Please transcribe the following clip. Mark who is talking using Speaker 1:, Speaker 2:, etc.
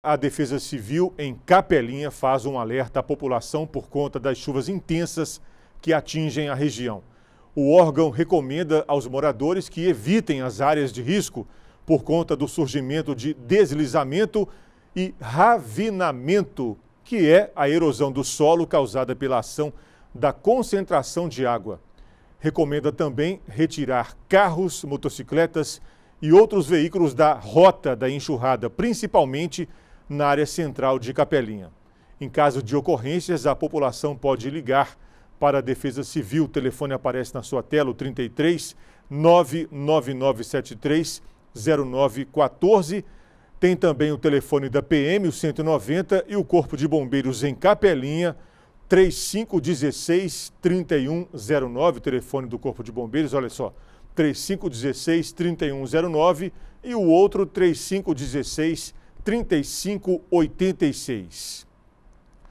Speaker 1: A Defesa Civil em Capelinha faz um alerta à população por conta das chuvas intensas que atingem a região. O órgão recomenda aos moradores que evitem as áreas de risco por conta do surgimento de deslizamento e ravinamento, que é a erosão do solo causada pela ação da concentração de água. Recomenda também retirar carros, motocicletas e outros veículos da rota da enxurrada, principalmente na área central de Capelinha. Em caso de ocorrências, a população pode ligar para a Defesa Civil. O telefone aparece na sua tela, o 33 99973 0914. Tem também o telefone da PM, o 190, e o Corpo de Bombeiros em Capelinha, 3516-3109, o telefone do Corpo de Bombeiros, olha só, 3516-3109 e o outro 3516 3586.